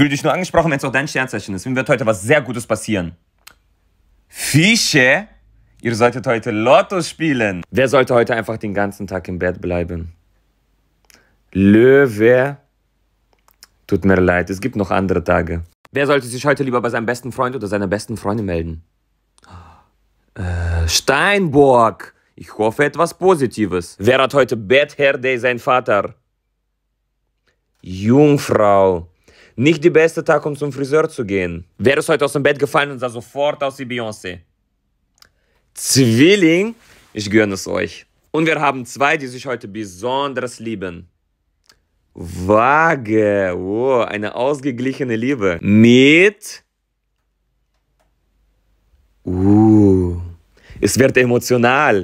Fühl dich nur angesprochen, wenn es auch dein Sternzeichen ist. Mir wird heute was sehr Gutes passieren. Fische, ihr solltet heute Lotto spielen. Wer sollte heute einfach den ganzen Tag im Bett bleiben? Löwe, tut mir leid, es gibt noch andere Tage. Wer sollte sich heute lieber bei seinem besten Freund oder seiner besten Freundin melden? Äh, Steinbock, ich hoffe etwas Positives. Wer hat heute Bad Hair Day, sein Vater? Jungfrau. Nicht der beste Tag, um zum Friseur zu gehen. Wer ist heute aus dem Bett gefallen und sah sofort aus wie Beyoncé? Zwilling, ich gönne es euch. Und wir haben zwei, die sich heute besonders lieben. Waage, oh, eine ausgeglichene Liebe. Mit... Uh, es wird emotional.